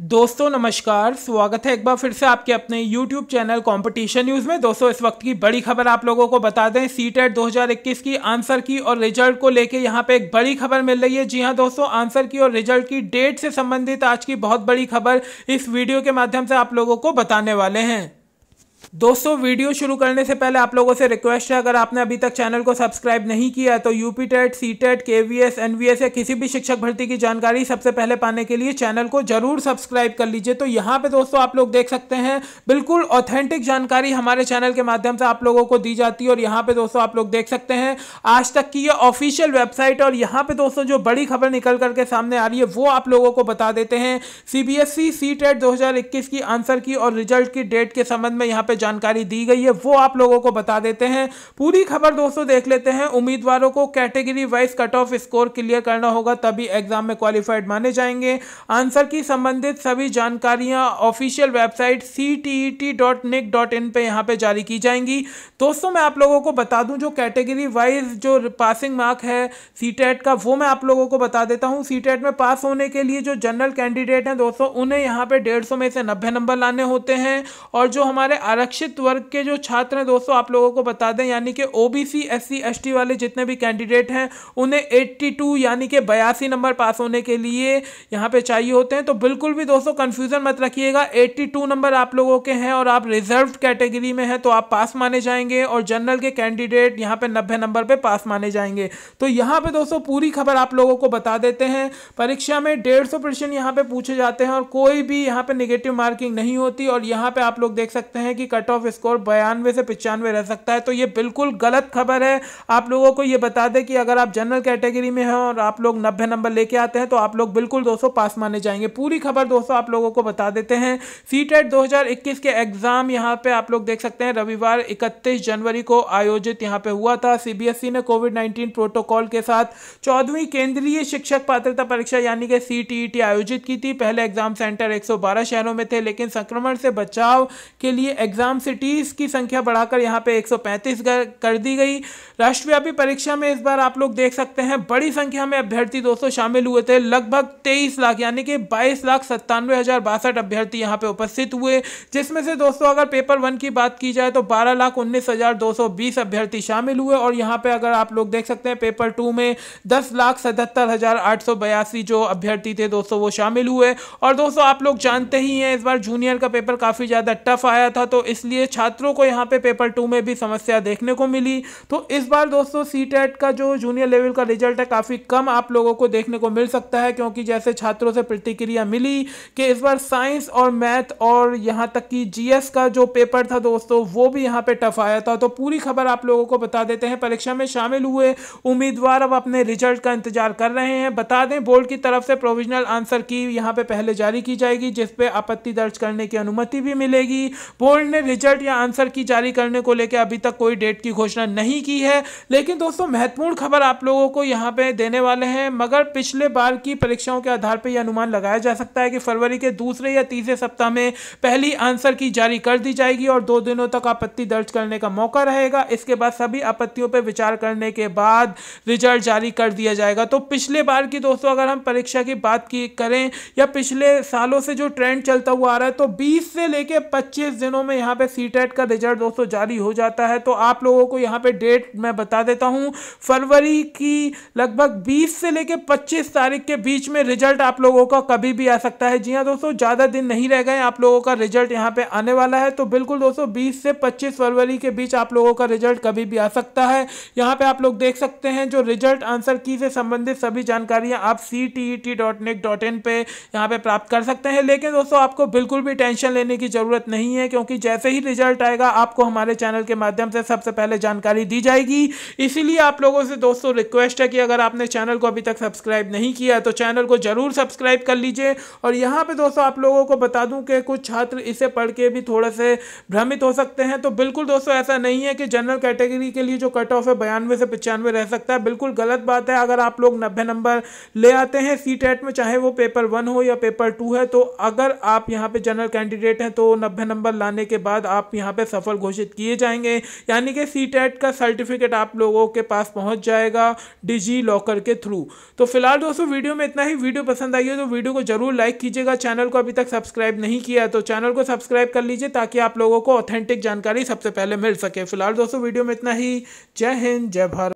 दोस्तों नमस्कार स्वागत है एक बार फिर से आपके अपने YouTube चैनल कंपटीशन न्यूज़ में दोस्तों इस वक्त की बड़ी खबर आप लोगों को बता दें सी टेट दो की आंसर की और रिजल्ट को लेके यहाँ पे एक बड़ी खबर मिल रही है जी हाँ दोस्तों आंसर की और रिजल्ट की डेट से संबंधित आज की बहुत बड़ी खबर इस वीडियो के माध्यम से आप लोगों को बताने वाले हैं दोस्तों वीडियो शुरू करने से पहले आप लोगों से रिक्वेस्ट है अगर आपने अभी तक चैनल को सब्सक्राइब नहीं किया तो UP TET C TET K V S N V S या किसी भी शिक्षक भर्ती की जानकारी सबसे पहले पाने के लिए चैनल को जरूर सब्सक्राइब कर लीजिए तो यहाँ पे दोस्तों आप लोग देख सकते हैं बिल्कुल ऑथेंटिक जानकारी हमारे चैनल के माध्यम से आप लोगों को दी जाती है और यहाँ पे दोस्तों आप लोग देख सकते हैं आज तक की ये ऑफिशियल वेबसाइट और यहाँ पे दोस्तों जो बड़ी खबर निकल करके सामने आ रही है वो आप लोगों को बता देते हैं सीबीएसई सी टेट दो की आंसर की और रिजल्ट की डेट के संबंध में यहाँ पे जानकारी दी गई है वो आप लोगों को बता देते हैं पूरी खबर दोस्तों देख लेते हैं उम्मीदवारों को category wise cut off score clear करना होगा तभी एग्जाम में क्वालिफाइड माने जाएंगे आंसर की संबंधित सभी जानकारियां official website C T E T dot nic dot in पर यहाँ पर जारी की जाएंगी दोस्तों मैं आप लोगों को बता दूँ जो कैटेगरी वाइज जो पासिंग मार्क है सी टेट e का वो मैं आप लोगों को बता देता हूँ सी टेट में पास होने के लिए जो जनरल कैंडिडेट हैं दोस्तों उन्हें यहाँ पे डेढ़ सौ में से नब्बे नंबर लाने होते हैं और जो हमारे आर आरक्षित वर्ग के जो छात्र हैं दोस्तों आप लोगों को बता दें यानी कि O B C S C S T वाले जितने भी कैंडिडेट हैं उन्हें एट्टी टू यानी कि बयासी नंबर पास होने के लिए यहाँ पे चाहिए होते हैं तो बिल्कुल भी दोस्तों कन्फ्यूज़न मत रखिएगा एट्टी टू नंबर आप लोगों के हैं और आप रिजर्व कैटेगरी में हैं तो आप पास माने जाएंगे और जनरल के कैंडिडेट यहाँ पर नब्बे नंबर पर पास माने जाएंगे तो यहाँ पर दोस्तों पूरी खबर आप लोगों को बता देते हैं परीक्षा में डेढ़ सौ प्रश्न यहाँ पे पूछे जाते हैं और कोई भी यहाँ पे निगेटिव मार्किंग नहीं होती और यहाँ पे आप लोग देख सकते हैं कि कट ऑफ स्कोर बयानवे से पचानवे रह सकता है तो ये बिल्कुल गलत खबर है आप लोगों को ये बता दें कि अगर आप जनरल कैटेगरी में हैं और आप लोग नब्बे नंबर लेके आते हैं तो आप लोग बिल्कुल दोस्तों पास माने जाएंगे पूरी खबर दोस्तों आप लोगों को बता देते हैं e सी टेट के एग्ज़ाम यहाँ पर आप लोग देख सकते हैं रविवार इकतीस जनवरी को आयोजित यहाँ पर हुआ था सी e ने कोविड नाइन्टीन प्रोटोकॉल के साथ चौदहवीं केंद्रीय शिक्षक पात्रता परीक्षा यानी कि सी e आयोजित की थी पहले एग्जाम सेंटर 112 शहरों में थे लेकिन संक्रमण से बचाव के लिए एग्जाम एग्जाम सिटीज़ की संख्या बढ़ाकर यहाँ पे 135 कर दी गई राष्ट्रव्यापी परीक्षा में इस बार आप लोग देख सकते हैं बड़ी संख्या में अभ्यर्थी दोस्तों शामिल हुए थे लगभग 23 लाख यानी कि बाईस लाख सत्तानवे हज़ार बासठ अभ्यर्थी यहाँ पे उपस्थित हुए जिसमें से दोस्तों अगर पेपर वन की बात की जाए तो बारह लाख उन्नीस हज़ार दो सौ बीस अभ्यर्थी शामिल हुए और यहाँ पे अगर आप लोग देख सकते हैं पेपर टू में दस लाख सतहत्तर हज़ार आठ सौ बयासी जो अभ्यर्थी थे दोस्तों वो शामिल हुए और दोस्तों आप लोग जानते ही हैं इस बार जूनियर का पेपर काफ़ी ज़्यादा टफ आया था तो इसलिए छात्रों को यहाँ पे पेपर टू में भी समस्या देखने को मिली तो इस बार दोस्तों सी e का जो जूनियर लेवल का रिजल्ट है काफ़ी कम आप लोगों को देखने को मिल सकता है क्योंकि जैसे छात्रों से प्रतिक्रिया मिली कि इस बार साइंस और मैथ और यहाँ तक कि जीएस का जो पेपर था दोस्तों वो भी यहाँ पर टफ आया था तो पूरी खबर आप लोगों को बता देते हैं परीक्षा में शामिल हुए उम्मीदवार अब अपने रिजल्ट का इंतजार कर रहे हैं बता दें बोर्ड की तरफ से प्रोविजनल आंसर की यहाँ पे पहले जारी की जाएगी जिसपे आपत्ति दर्ज करने की अनुमति भी मिलेगी बोर्ड ने रिजल्ट या आंसर की जारी करने को लेकर अभी तक कोई डेट की घोषणा नहीं की है लेकिन दोस्तों महत्वपूर्ण खबर आप लोगों को यहाँ पे देने वाले हैं मगर पिछले बार की परीक्षाओं के आधार पर यह अनुमान लगाया जा सकता है कि फरवरी के दूसरे या तीसरे सप्ताह में पहली आंसर की जारी कर दी जाएगी और दो दिनों तक आपत्ति दर्ज करने का मौका रहेगा इसके बाद सभी आपत्तियों पर विचार करने के बाद रिजल्ट जारी कर दिया जाएगा तो पिछले बार की दोस्तों अगर हम परीक्षा की बात की करें या पिछले सालों से जो ट्रेंड चलता हुआ आ रहा है तो बीस से लेकर पच्चीस दिनों में यहां यहाँ पे सी e का रिजल्ट दोस्तों जारी हो जाता है तो आप लोगों को यहाँ पे डेट मैं बता देता हूँ फरवरी की लगभग 20 से लेकर 25 तारीख के बीच में रिजल्ट आप लोगों का कभी भी आ सकता है जी हाँ दोस्तों ज़्यादा दिन नहीं रह गए आप लोगों का रिजल्ट यहाँ पर आने वाला है तो बिल्कुल दोस्तों बीस से पच्चीस फरवरी के बीच आप लोगों का रिजल्ट कभी भी आ सकता है यहाँ पर आप लोग देख सकते हैं जो रिजल्ट आंसर की से संबंधित सभी जानकारियाँ आप C T E T dot net dot in पर यहाँ पर प्राप्त कर सकते हैं लेकिन दोस्तों आपको बिल्कुल भी टेंशन लेने की ज़रूरत नहीं है क्योंकि जैसे जैसे ही रिजल्ट आएगा आपको हमारे चैनल के माध्यम से सबसे पहले जानकारी दी जाएगी इसीलिए आप लोगों से दोस्तों रिक्वेस्ट है कि अगर आपने चैनल को अभी तक सब्सक्राइब नहीं किया तो चैनल को जरूर सब्सक्राइब कर लीजिए और यहाँ पर दोस्तों आप लोगों को बता दूँ कि कुछ छात्र इसे पढ़ के भी थोड़े से भ्रमित हो सकते हैं तो बिल्कुल दोस्तों ऐसा नहीं है कि जनरल कैटेगरी के लिए जो कट ऑफ है बयानवे से पचानवे रह सकता है बिल्कुल गलत बात है अगर आप लोग नब्बे नंबर ले आते हैं सी टेट e में चाहे वो पेपर वन हो या पेपर टू है तो अगर आप यहाँ पे जनरल कैंडिडेट हैं तो नब्बे नंबर लाने के बाद बाद आप यहाँ पर सफल घोषित किए जाएंगे यानी कि सी का सर्टिफिकेट आप लोगों के पास पहुँच जाएगा डिजी लॉकर के थ्रू तो फिलहाल दोस्तों वीडियो में इतना ही वीडियो पसंद आई है तो वीडियो को जरूर लाइक कीजिएगा चैनल को अभी तक सब्सक्राइब नहीं किया तो चैनल को सब्सक्राइब कर लीजिए ताकि आप लोगों को ऑथेंटिक जानकारी सबसे पहले मिल सके फिलहाल दोस्तों वीडियो में इतना ही जय हिंद जय भारत